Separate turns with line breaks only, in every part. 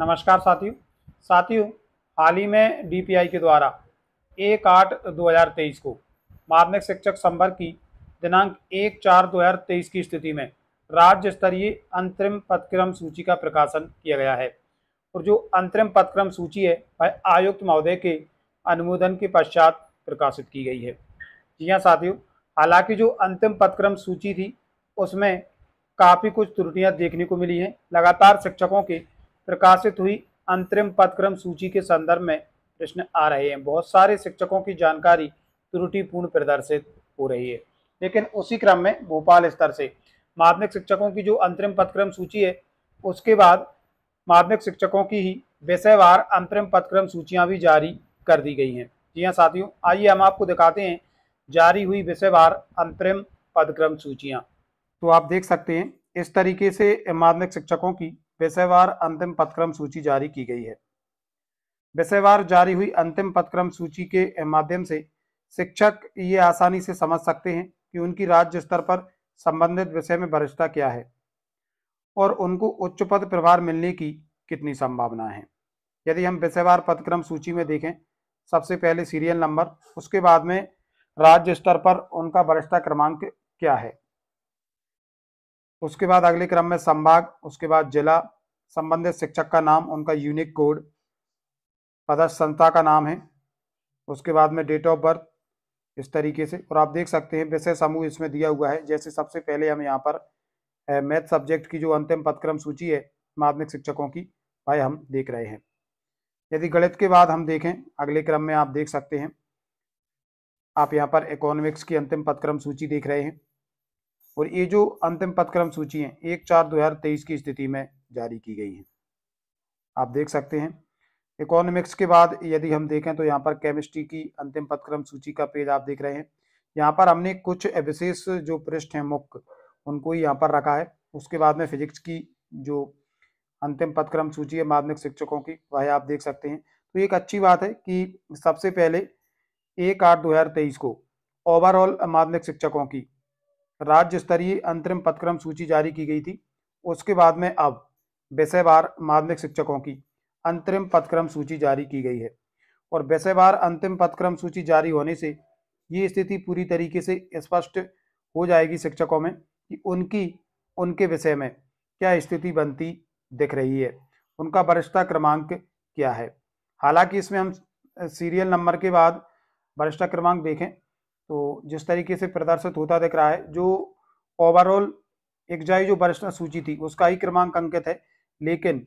नमस्कार साथियों साथियों हाल ही में डीपीआई के द्वारा एक आठ दो हज़ार तेईस को माध्यमिक शिक्षक संवर्ग की दिनांक एक चार दो हज़ार तेईस की स्थिति में राज्य स्तरीय अंतरिम पदक्रम सूची का प्रकाशन किया गया है और जो अंतरिम पदक्रम सूची है वह आयुक्त महोदय के अनुमोदन के पश्चात प्रकाशित की गई है जी हाँ साथियों हालांकि जो अंतिम पदक्रम सूची थी उसमें काफ़ी कुछ त्रुटियां देखने को मिली हैं लगातार शिक्षकों के प्रकाशित हुई अंतरिम पदक्रम सूची के संदर्भ में प्रश्न आ रहे हैं बहुत सारे शिक्षकों की जानकारी त्रुटिपूर्ण प्रदर्शित हो रही है लेकिन उसी क्रम में भोपाल स्तर से माध्यमिक शिक्षकों की जो अंतरिम पदक्रम सूची है उसके बाद माध्यमिक शिक्षकों की ही विषयवार अंतरिम पदक्रम सूचियां भी जारी कर दी गई हैं जी हाँ साथियों आइए हम आपको दिखाते हैं जारी हुई विषयवार अंतरिम पदक्रम सूचियां तो आप देख सकते हैं इस तरीके से माध्यमिक शिक्षकों की पेशेवर अंतिम पदक्रम सूची जारी की गई है पेशेवर जारी हुई अंतिम पदक्रम सूची के माध्यम से शिक्षक ये आसानी से समझ सकते हैं कि उनकी राज्य स्तर पर संबंधित विषय में वरिष्ठता क्या है और उनको उच्च पद प्रभार मिलने की कितनी संभावना है यदि हम पेशेवर पदक्रम सूची में देखें सबसे पहले सीरियल नंबर उसके बाद में राज्य स्तर पर उनका वरिष्ठता क्रमांक क्या है उसके बाद अगले क्रम में संभाग उसके बाद जिला संबंधित शिक्षक का नाम उनका यूनिक कोड पदस्थ संस्था का नाम है उसके बाद में डेट ऑफ बर्थ इस तरीके से और आप देख सकते हैं विषय समूह इसमें दिया हुआ है जैसे सबसे पहले हम यहाँ पर मैथ सब्जेक्ट की जो अंतिम पदक्रम सूची है माध्यमिक शिक्षकों की भाई हम देख रहे हैं यदि गणित के बाद हम देखें अगले क्रम में आप देख सकते हैं आप यहाँ पर इकोनॉमिक्स की अंतिम पदक्रम सूची देख रहे हैं और ये जो अंतिम पदक्रम सूची है एक चार दो हजार तेईस की स्थिति में जारी की गई है आप देख सकते हैं इकोनॉमिक्स के बाद यदि हम देखें तो यहाँ पर केमिस्ट्री की अंतिम पदक्रम सूची का पेज आप देख रहे हैं यहाँ पर हमने कुछ विशेष जो पृष्ठ हैं मुख्य उनको ही यहाँ पर रखा है उसके बाद में फिजिक्स की जो अंतिम पदक्रम सूची है माध्यमिक शिक्षकों की वह आप देख सकते हैं तो एक अच्छी बात है कि सबसे पहले एक आठ दो हजार तेईस को ओवरऑल माध्यमिक शिक्षकों की राज्य स्तरीय अंतरिम पदक्रम सूची जारी की गई थी उसके बाद में अब विषयवार माध्यमिक शिक्षकों की अंतरिम पदक्रम सूची जारी की गई है और विषयवार अंतिम पदक्रम सूची जारी होने से ये स्थिति पूरी तरीके से स्पष्ट हो जाएगी शिक्षकों में कि उनकी उनके विषय में क्या स्थिति बनती दिख रही है उनका वरिष्ठता क्रमांक क्या है हालांकि इसमें हम सीरियल नंबर के बाद वरिष्ठता क्रमांक देखें तो जिस तरीके से प्रदर्शित होता दिख रहा है जो ओवरऑल एग्जाई जो वरिष्ठ सूची थी उसका ही क्रमांक अंकित है लेकिन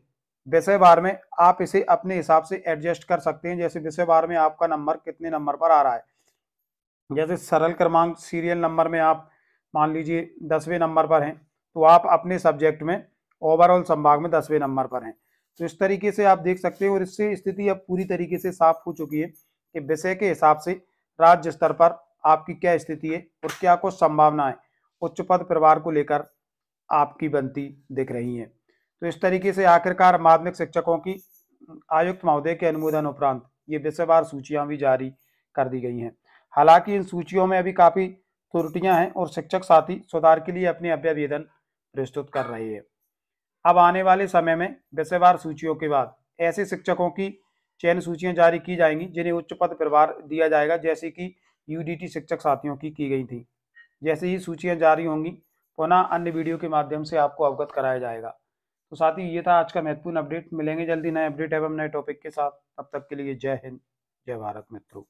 विषय बार में आप इसे अपने हिसाब से एडजस्ट कर सकते हैं जैसे विषय बार में आपका नंबर कितने नंबर पर आ रहा है जैसे सरल क्रमांक सीरियल नंबर में आप मान लीजिए दसवें नंबर पर हैं तो आप अपने सब्जेक्ट में ओवरऑल संभाग में दसवें नंबर पर हैं तो इस तरीके से आप देख सकते हैं और इससे स्थिति अब पूरी तरीके से साफ हो चुकी है कि विषय के हिसाब से राज्य स्तर पर आपकी क्या स्थिति है और क्या कुछ संभावनाएं उच्च पद परिवार को लेकर आपकी बनती दिख रही हैं तो इस तरीके से आखिरकार माध्यमिक शिक्षकों की आयुक्त महोदय के अनुमोदन उपरांत ये विषयवार सूचियां भी जारी कर दी गई हैं हालांकि इन सूचियों में अभी काफ़ी त्रुटियां हैं और शिक्षक साथी सुधार के लिए अपने अभ्यावेदन प्रस्तुत कर रहे हैं अब आने वाले समय में विषयवार सूचियों के बाद ऐसे शिक्षकों की चयन सूचियां जारी की जाएंगी जिन्हें उच्च पद परिवार दिया जाएगा जैसे कि यूडीटी शिक्षक साथियों की की गई थी जैसे ही सूचियाँ जारी होंगी पुनः अन्य वीडियो के माध्यम से आपको अवगत कराया जाएगा तो साथी ये था आज का महत्वपूर्ण अपडेट मिलेंगे जल्दी नए अपडेट एवं नए टॉपिक के साथ तब तक के लिए जय हिंद जय भारत मित्रों